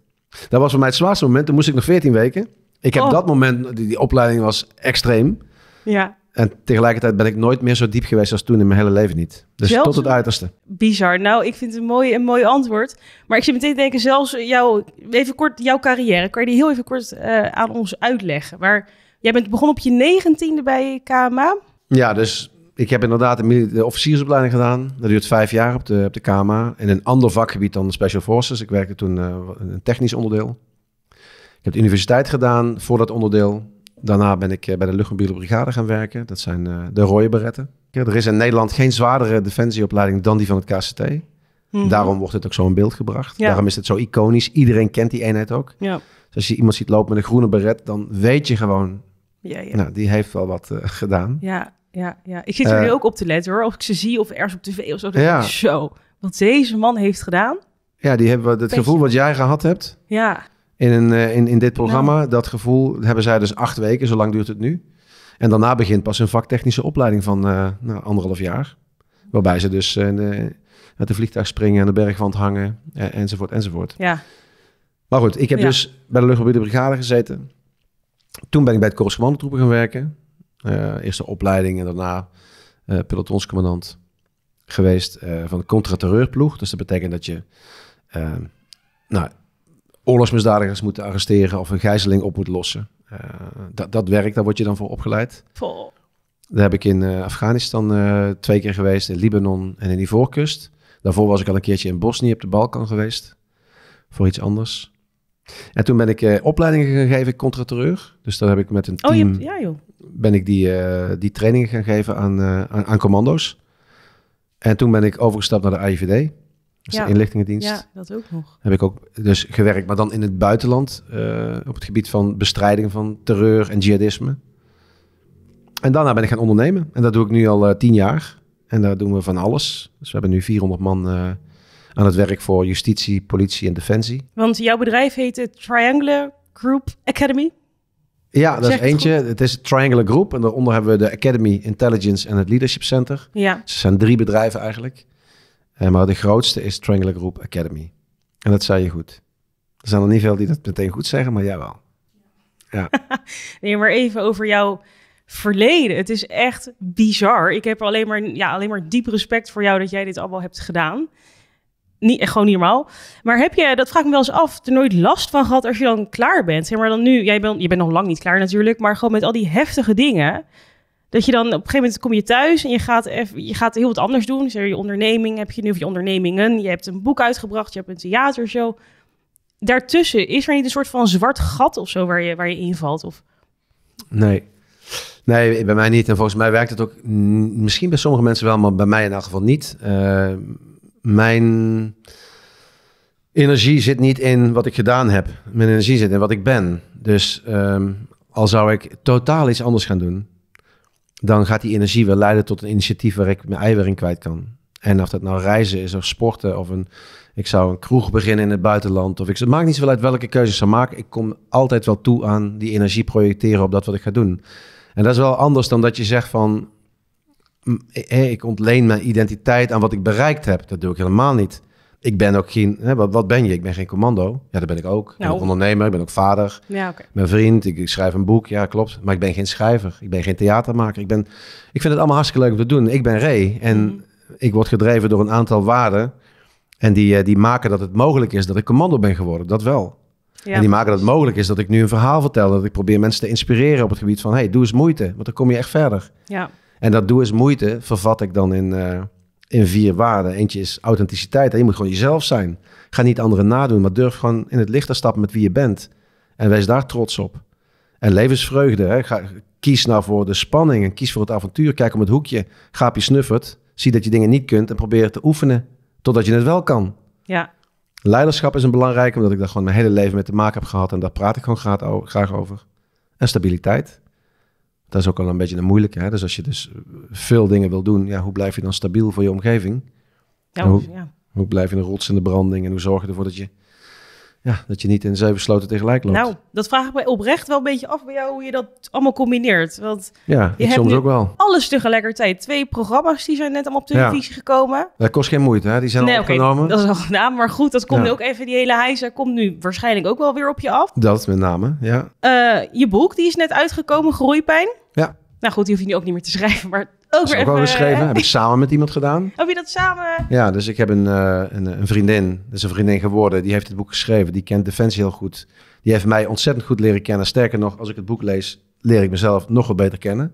Dat was voor mij het zwaarste moment. Toen moest ik nog 14 weken. Ik heb oh. dat moment, die, die opleiding was extreem. Ja. En tegelijkertijd ben ik nooit meer zo diep geweest als toen in mijn hele leven niet. Dus tot het uiterste. Bizar. Nou, ik vind het een mooi, een mooi antwoord. Maar ik zit meteen te denken, zelfs jouw, even kort, jouw carrière. Kan je die heel even kort eh, aan ons uitleggen? Waar, jij bent begonnen op je negentiende bij KMA. Ja, dus ik heb inderdaad de officiersopleiding gedaan. Dat duurt vijf jaar op de, op de KMA. In een ander vakgebied dan de Special Forces. Ik werkte toen eh, een technisch onderdeel. Ik heb de universiteit gedaan voor dat onderdeel. Daarna ben ik eh, bij de luchtmobiele brigade gaan werken. Dat zijn eh, de rode beretten. Er is in Nederland geen zwaardere defensieopleiding dan die van het KCT. Mhm. Daarom wordt het ook zo in beeld gebracht. Daarom is het zo iconisch. Iedereen kent die eenheid ook. Ja. Dus als je iemand ziet lopen met een groene beret, dan weet je gewoon... Ja, nou, die heeft wel wat gedaan. Ja, ja, ja. Ik zit er nu eh, ook op te letten hoor. Of ik ze zie of ergens op tv of zo. ja. Zo, wat deze man heeft gedaan. Ja, die hebben het gevoel wat jij gehad hebt. Ja. In, een, eh, in, in dit nou. programma, dat gevoel hebben zij dus acht weken. Zo lang duurt het nu. En daarna begint pas een vaktechnische opleiding van eh, nou, anderhalf jaar. Waarbij ze dus uh, uit de vliegtuig springen, aan de bergwand hangen, enzovoort, enzovoort. Ja. Maar goed, ik heb dus bij de luchtmobiele brigade gezeten. Toen ben ik bij het correspondentroepen gaan werken. Eh, eerst de opleiding en daarna eh, pelotonscommandant geweest eh, van de contraterreurploeg. Dus dat betekent dat je nou, oorlogsmisdadigers moet arresteren of een gijzeling op moet lossen. dat, dat werk, daar word je dan voor opgeleid. Vol. Daar heb ik in Afghanistan twee keer geweest, in Libanon en in Ivoorkust. Daarvoor was ik al een keertje in Bosnië op de Balkan geweest. Voor iets anders. En toen ben ik eh, opleidingen gaan geven, contraterreur. Dus daar heb ik met een oh, team... Oh, ja, joh. Ben ik die, uh, die trainingen gaan geven eh, aan, aan, commando's. En toen ben ik overgestapt naar de AIVD. de inlichtingendienst. Ja, dat ook nog. Heb ik ook dus gewerkt, maar dan in het buitenland. op het gebied van bestrijding van terreur en jihadisme. En daarna ben ik gaan ondernemen. En dat doe ik nu al tien jaar. En daar doen we van alles. Dus we hebben nu 400 man aan het werk voor justitie, politie en defensie. Want jouw bedrijf heet het Triangular Group Academy. Ja, dat is eentje. Het, is Triangle Triangular Group. En daaronder hebben we de Academy Intelligence en het Leadership Center. Ja. Ze zijn drie bedrijven eigenlijk. Uh, maar de grootste is Triangular Group Academy. En dat zei je goed. Er zijn er niet veel die dat meteen goed zeggen, maar jij wel. Ja. nee, maar even over jouw verleden. Het is echt bizar. Ik heb alleen maar, ja, alleen maar diep respect voor jou dat jij dit allemaal hebt gedaan niet, echt gewoon niet normaal. Maar heb je, dat vraag ik me wel eens af, er nooit last van gehad als je dan klaar bent? Zeg maar dan nu, jij bent, je bent nog lang niet klaar natuurlijk, maar gewoon met al die heftige dingen. Dat je dan op een gegeven moment kom je thuis en je gaat, even, je gaat heel wat anders doen. Dus je onderneming heb je nu, of je ondernemingen. Je hebt een boek uitgebracht, je hebt een theatershow. Daartussen, is er niet een soort van zwart gat of zo waar je, waar je invalt? Of... Nee. Nee, bij mij niet. En volgens mij werkt het ook misschien bij sommige mensen wel, maar bij mij in elk geval niet. Eh, mijn energie zit niet in wat ik gedaan heb. Mijn energie zit in wat ik ben. Dus ehm, al zou ik totaal iets anders gaan doen, dan gaat die energie wel leiden tot een initiatief waar ik mijn ei in kwijt kan. En of dat nou reizen is of sporten of een, ik zou een kroeg beginnen in het buitenland. Of ik, het maakt niet zoveel uit welke keuze ik zou maken. Ik kom altijd wel toe aan die energie projecteren op dat wat ik ga doen. En dat is wel anders dan dat je zegt van eh, eh, ik ontleen mijn identiteit aan wat ik bereikt heb. Dat doe ik helemaal niet. Ik ben ook geen, hè, wat, ben je? Ik ben geen commando. Ja, dat ben ik ook. Ik ben nou. ook ondernemer, ik ben ook vader. Ja, Mijn vriend, ik, schrijf een boek, ja klopt. Maar ik ben geen schrijver, ik ben geen theatermaker. Ik, ben, ik vind het allemaal hartstikke leuk om te doen. Ik ben Ray en mhm. ik word gedreven door een aantal waarden. En die, eh, die maken dat het mogelijk is dat ik commando ben geworden, dat wel. En die maken dat het mogelijk is dat ik nu een verhaal vertel. Dat ik probeer mensen te inspireren op het gebied van... hey, doe eens moeite, want dan kom je echt verder. Ja. En dat doe is moeite vervat ik dan in, eh, in vier waarden. Eentje is authenticiteit. Je moet gewoon jezelf zijn. Ga niet anderen nadoen, maar durf gewoon in het licht te stappen met wie je bent. En wees daar trots op. En levensvreugde. Hè? Ga, kies nou voor de spanning en kies voor het avontuur. Kijk om het hoekje. Gaap je snuffert. Zie dat je dingen niet kunt en probeer te oefenen totdat je het wel kan. Ja. Leiderschap is een belangrijke, omdat ik daar gewoon mijn hele leven mee te maken heb gehad. En daar praat ik gewoon graag over. En stabiliteit dat is ook al een beetje een moeilijke. Hè? Dus als je dus eh, veel dingen wil doen, ja, hoe blijf je dan stabiel voor je omgeving? Ja, hoe, ja. hoe, blijf je een rots in de branding en hoe zorg je ervoor dat je, ja, dat je niet in zeven sloten tegelijk loopt? Nou, dat vraag ik mij oprecht wel een beetje af bij jou hoe je dat allemaal combineert. Want ja, je hebt soms ook wel. Alles tegelijkertijd. Twee programma's die zijn net allemaal op televisie gekomen. Dat kost geen moeite, hè? die zijn nee, al okay, opgenomen. dat is al gedaan, maar goed, dat komt nu ook even. Die hele hijzer komt nu waarschijnlijk ook wel weer op je af. Dat met name, ja. Eh, je boek, die is net uitgekomen, Groeipijn. Nou goed, die hoef je nu ook niet meer te schrijven, maar ook weer ook even... geschreven, eh, heb ik samen met iemand gedaan. Heb je dat samen? Ja, dus ik heb een, eh, een, een, vriendin, dat is een vriendin geworden, die heeft het boek geschreven. Die kent Defensie heel goed. Die heeft mij ontzettend goed leren kennen. Sterker nog, als ik het boek lees, leer ik mezelf nog wat beter kennen.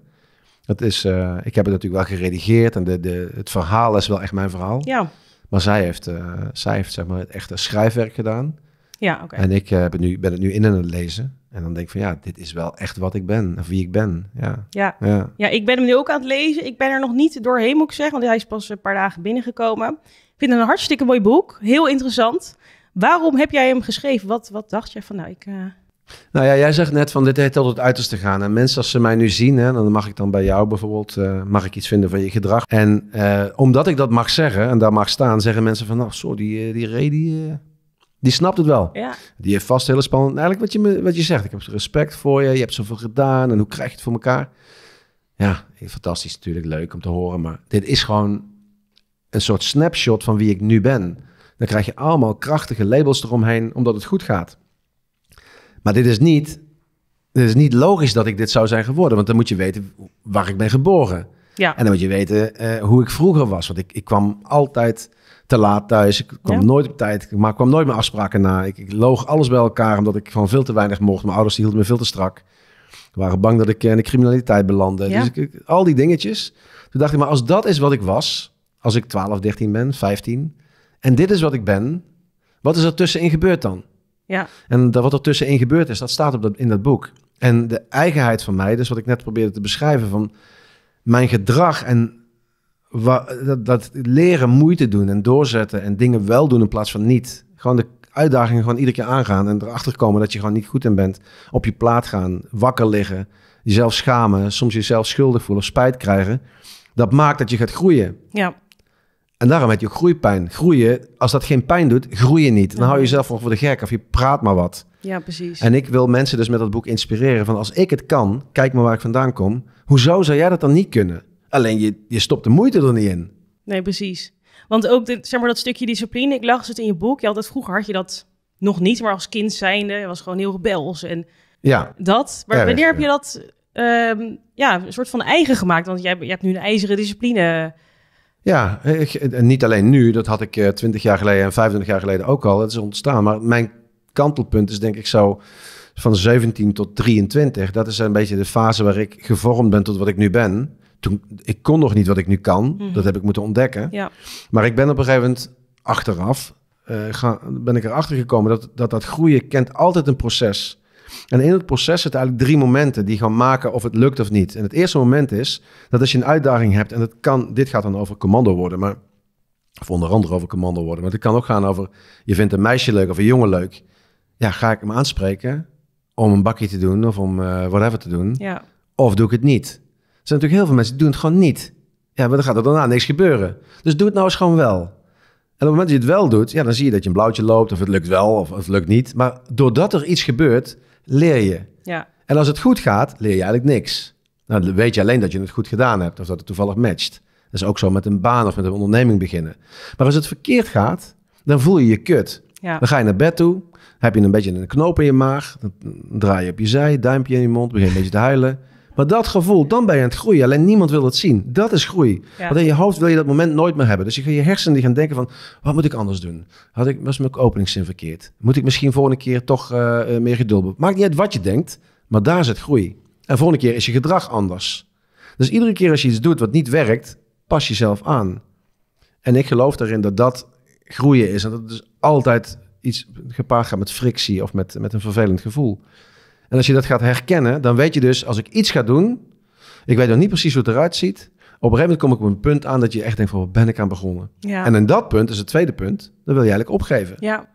Dat is, eh, ik heb het natuurlijk wel geredigeerd en de, de, het verhaal is wel echt mijn verhaal. Ja. Maar zij heeft, zij heeft zeg maar, het echte schrijfwerk gedaan. Ja, oké. En ik ben, nu, ben het nu in aan het lezen. En dan denk ik van ja, dit is wel echt wat ik ben, of wie ik ben. Ja. Ja. ja. ja ik ben hem nu ook aan het lezen. Ik ben er nog niet doorheen, moet ik zeggen, want hij is pas een paar dagen binnengekomen. Ik vind het een hartstikke mooi boek, heel interessant. Waarom heb jij hem geschreven? Wat, wat dacht jij van nou, ik. Eh, nou ja, jij zegt net van dit heeft tot het uiterste gaan. En mensen, als ze mij nu zien, hè, dan mag ik dan bij jou bijvoorbeeld eh, mag ik iets vinden van je gedrag. En eh, omdat ik dat mag zeggen en daar mag staan, zeggen mensen van nou, sorry, die, die reden, die, die snapt het wel. Ja. Die heeft vast hele spannend. Eigenlijk wat je, wat je zegt. Ik heb respect voor je. Je hebt zoveel gedaan. En hoe krijg je het voor elkaar? Ja, fantastisch natuurlijk. Leuk om te horen. Maar dit is gewoon een soort snapshot van wie ik nu ben. Dan krijg je allemaal krachtige labels eromheen. Omdat het goed gaat. Maar dit is niet... dit is niet logisch dat ik dit zou zijn geworden. Want dan moet je weten waar ik ben geboren. Ja. En dan moet je weten eh, hoe ik vroeger was. Want ik, ik kwam altijd te laat thuis. Ik kwam nooit op tijd. Ik maar kwam nooit mijn afspraken na. Ik, ik, loog alles bij elkaar omdat ik van veel te weinig mocht. Mijn ouders hielden me veel te strak. Waren bang dat ik eh, in de criminaliteit belandde. Dus ik, al die dingetjes. Toen dacht ik, maar als dat is wat ik was, als ik 12, 13 ben, 15, en dit is wat ik ben, wat is er tussenin gebeurd dan? Ja. En dat, wat er tussenin gebeurd is, dat staat op in dat boek. En de eigenheid van mij, dus wat ik net probeerde te beschrijven, van mijn gedrag en dat, dat, leren moeite doen en doorzetten en dingen wel doen in plaats van niet. Gewoon de uitdagingen gewoon iedere keer aangaan en erachter komen dat je gewoon niet goed in bent. Op je plaat gaan, wakker liggen, jezelf schamen, soms jezelf schuldig voelen of spijt krijgen. Dat maakt dat je gaat groeien. Ja. En daarom heb je ook groeipijn. Groeien, als dat geen pijn doet, groei je niet. Dan hou je mhm. jezelf voor de gek of je praat maar wat. Ja, precies. En ik wil mensen dus met dat boek inspireren van als ik het kan, kijk maar waar ik vandaan kom. Hoezo zou jij dat dan niet kunnen? Alleen je, je stopt de moeite er niet in. Nee, precies. Want ook zeg maar, dat stukje discipline, ik las het in je boek. Je had dat, vroeger had je dat nog niet, maar als kind zijnde je was gewoon heel rebels. En ja, dat. Maar wanneer heb je dat ehm, ja, een soort van eigen gemaakt? Want jij, hebt nu een ijzeren discipline. Ja, niet alleen nu, dat had ik eh, twintig jaar geleden en 25 jaar geleden ook al. Het is ontstaan. Maar mijn kantelpunt is denk ik zo van 17 tot 23. Dat is een beetje de fase waar ik gevormd ben tot wat ik nu ben. Toen, ik kon nog niet wat ik nu kan. Mhm. Dat heb ik moeten ontdekken. Ja. Maar ik ben op een gegeven moment achteraf, uh, ben ik erachter gekomen dat, dat dat groeien kent altijd een proces. En in het proces zitten eigenlijk drie momenten die gaan maken of het lukt of niet. En het eerste moment is dat als je een uitdaging hebt, en dat kan, dit gaat dan over commando worden, maar, of onder andere over commando worden, maar het kan ook gaan over je vindt een meisje leuk of een jongen leuk ja, ga ik hem aanspreken om een bakje te doen of om uh, whatever te doen? Ja. Of doe ik het niet? Er zijn natuurlijk heel veel mensen die doen het gewoon niet. Ja, maar dan gaat er daarna niks gebeuren. Dus doe het nou eens gewoon wel. En op het moment dat je het wel doet, ja, dan zie je dat je een blauwtje loopt of het lukt wel of, het lukt niet. Maar doordat er iets gebeurt, leer je. Ja. En als het goed gaat, leer je eigenlijk niks. Nou, dan weet je alleen dat je het goed gedaan hebt of dat het toevallig matcht. Dat is ook zo met een baan of met een onderneming beginnen. Maar als het verkeerd gaat, dan voel je je kut. Ja. Dan ga je naar bed toe, heb je een beetje een knoop in je maag. Dan draai je op je zij, duimpje in je mond, begin een beetje te huilen. Maar dat gevoel, dan ben je aan het groeien. Alleen niemand wil het zien. Dat is groei. Ja. Want in je hoofd wil je dat moment nooit meer hebben. Dus je gaat je hersenen die gaan denken van, wat moet ik anders doen? Had ik, was mijn openingszin verkeerd? Moet ik misschien volgende keer toch eh, eh, meer geduld hebben? Maakt niet uit wat je denkt, maar daar zit groei. En volgende keer is je gedrag anders. Dus iedere keer als je iets doet wat niet werkt, pas jezelf aan. En ik geloof daarin dat dat groeien is. En dat is altijd iets gepaard gaat met frictie of met, met een vervelend gevoel. En als je dat gaat herkennen, dan weet je dus, als ik iets ga doen, ik weet nog niet precies hoe het eruit ziet. Op een gegeven moment kom ik op een punt aan dat je echt denkt van, ben ik aan begonnen? En in dat punt, is het tweede punt, dan wil je eigenlijk opgeven. Ja.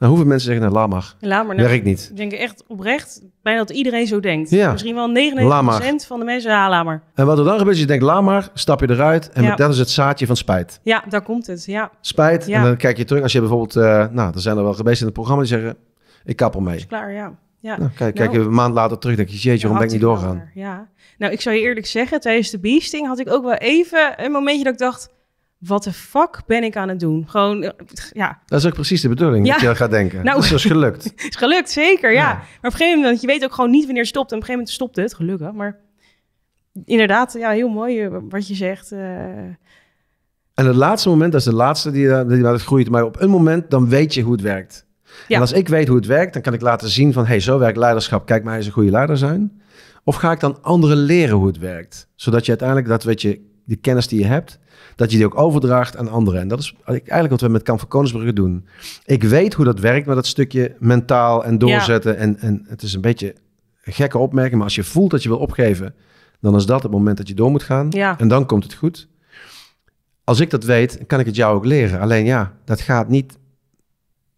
Nou, hoeveel mensen zeggen, nou, laat maar. Laat maar. Nou, Werkt niet. Ik denk echt oprecht, bijna dat iedereen zo denkt. Ja. Misschien wel 99% van de mensen, ja, laat En wat er dan gebeurt, is je denkt, laat stap je eruit. En ja. dat is het zaadje van spijt. Ja, daar komt het, ja. Spijt, ja. en dan kijk je terug. Als je bijvoorbeeld, uh, nou, er zijn er wel geweest in het programma die zeggen, ik kap ermee. Is klaar, ja. Ja. Nou, kijk, kijk nou. een maand later terug, denk je, jeetje, waarom ben ik niet doorgaan? Ja. Nou, ik zou je eerlijk zeggen, tijdens de beasting had ik ook wel even een momentje dat ik dacht wat de fuck ben ik aan het doen? Gewoon, eh, ja. Dat is ook precies de bedoeling, dat je gaat denken. Nou, dat is dus gelukt. is gelukt, zeker, ja. Maar op een gegeven moment, je weet ook gewoon niet wanneer het stopt. En op een gegeven moment stopt het, gelukkig. Maar inderdaad, ja, heel mooi eh, wat je zegt. Eh. En het laatste moment, dat is de laatste die, die groeit. Maar op een moment, dan weet je hoe het werkt. Ja. En als ik weet hoe het werkt, dan kan ik laten zien van... hey, zo werkt leiderschap. Kijk maar eens een goede leider zijn. Of ga ik dan anderen leren hoe het werkt? Zodat je uiteindelijk dat wat je de kennis die je hebt, dat je die ook overdraagt aan anderen. En dat is eigenlijk wat we met Kamp van Koningsbrugge doen. Ik weet hoe dat werkt met dat stukje mentaal en doorzetten. En, en het is een beetje een gekke opmerking, maar als je voelt dat je wil opgeven, dan is dat het moment dat je door moet gaan. Ja. En dan komt het goed. Als ik dat weet, kan ik het jou ook leren. Alleen ja, dat gaat niet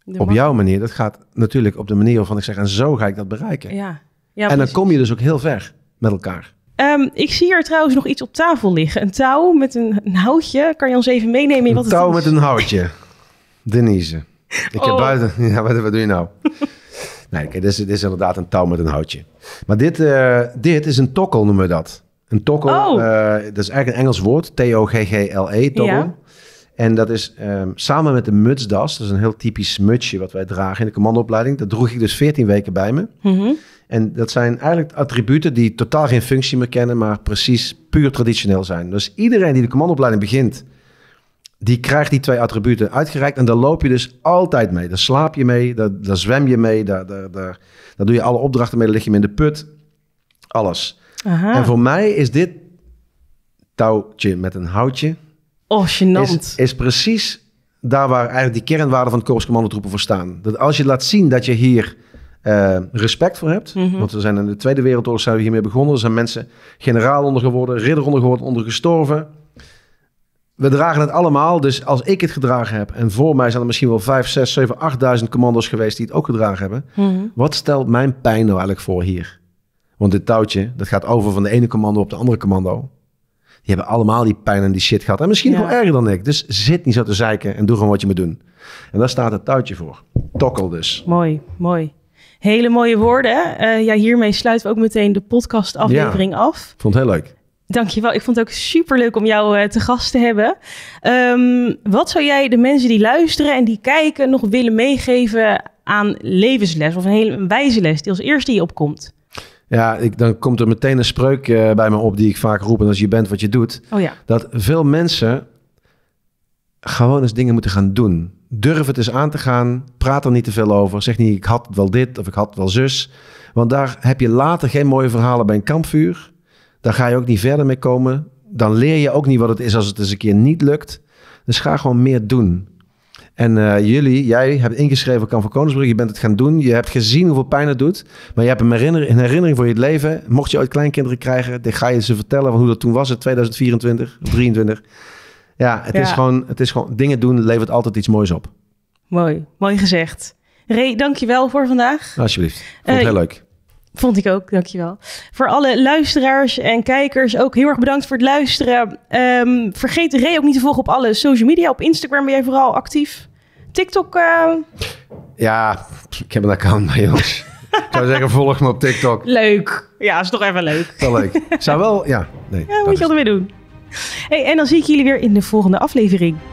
op jouw manier. Dat gaat natuurlijk op de manier waarvan ik zeg, en zo ga ik dat bereiken. Ja. ja en dan kom je dus ook heel ver met elkaar. Ehm, ik zie hier trouwens nog iets op tafel liggen. Een touw met een, houtje. Kan je ons even meenemen? In wat een touw met een houtje. Denise. Ik heb oh. buiten... Ja, wat, doe je nou? nee, dit is, dit is inderdaad een touw met een houtje. Maar dit, eh, dit is een tokkel, noemen we dat. Een tokkel, oh. Eh, dat is eigenlijk een Engels woord. T-O-G-G-L-E, tokkel. Ja. En dat is ehm, samen met de mutsdas. Dat is een heel typisch mutsje wat wij dragen in de commandoopleiding. Dat droeg ik dus 14 weken bij me. Mm en dat zijn eigenlijk attributen die totaal geen functie meer kennen, maar precies puur traditioneel zijn. Dus iedereen die de commandoopleiding begint, die krijgt die twee attributen uitgereikt. En daar loop je dus altijd mee. Daar slaap je mee, daar, zwem je mee, daar, daar, daar, doe je alle opdrachten mee, daar lig je in de put. Alles. Aha. En voor mij is dit touwtje met een houtje. Oh, gênant. Is, is precies daar waar eigenlijk die kernwaarden van het Korps Commandotroepen voor staan. Dat als je laat zien dat je hier eh, respect voor hebt. Mhm. Want we zijn in de Tweede Wereldoorlog zijn we hiermee begonnen. Er zijn mensen generaal onder geworden, ridder onder geworden, ondergestorven. We dragen het allemaal. Dus als ik het gedragen heb, en voor mij zijn er misschien wel 5, 6, 7, 8000 commando's geweest die het ook gedragen hebben. Mhm. Wat stelt mijn pijn nou eigenlijk voor hier? Want dit touwtje, dat gaat over van de ene commando op de andere commando. Die hebben allemaal die pijn en die shit gehad. En misschien wel nog erger dan ik. Dus zit niet zo te zeiken en doe gewoon wat je moet doen. En daar staat het touwtje voor. Tokkel dus. Mooi, mooi. Hele mooie woorden. Eh, ja, hiermee sluiten we ook meteen de podcastaflevering ja, af. Vond het heel leuk. Dankjewel. Ik vond het ook super leuk om jou eh, te gast te hebben. Ehm, wat zou jij de mensen die luisteren en die kijken nog willen meegeven aan levensles of een hele wijze les die als eerste je opkomt? Ja, ik, dan komt er meteen een spreuk eh, bij me op die ik vaak roep. En als je bent wat je doet. Oh ja. Dat veel mensen gewoon eens dingen moeten gaan doen durf het eens aan te gaan. Praat er niet te veel over. Zeg niet, ik had wel dit of ik had wel zus. Want daar heb je later geen mooie verhalen bij een kampvuur. Daar ga je ook niet verder mee komen. Dan leer je ook niet wat het is als het eens een keer niet lukt. Dus ga gewoon meer doen. En eh, jullie, jij hebt ingeschreven Kamp van Koningsbrug. Je bent het gaan doen. Je hebt gezien hoeveel pijn het doet. Maar je hebt een herinnering, herinnering voor je leven. Mocht je ooit kleinkinderen krijgen, dan ga je ze vertellen van hoe dat toen was in 2024 of 23. Ja, het, Is gewoon, het is gewoon dingen doen levert altijd iets moois op. Mooi, mooi gezegd. Ray, dankjewel voor vandaag. Alsjeblieft. Vond het eh, heel leuk. Vond ik ook, dankjewel. Voor alle luisteraars en kijkers ook heel erg bedankt voor het luisteren. Ehm, vergeet Ray ook niet te volgen op alle social media. Op Instagram ben jij vooral actief. TikTok? Eh? Ja, ik heb een account bij jongens. ik zou zeggen, volg me op TikTok. Leuk. Ja, is toch even leuk. Wel leuk. Zou wel, ja. Nee, ja, moet je altijd weer doen. Hey, en dan zie ik jullie weer in de volgende aflevering.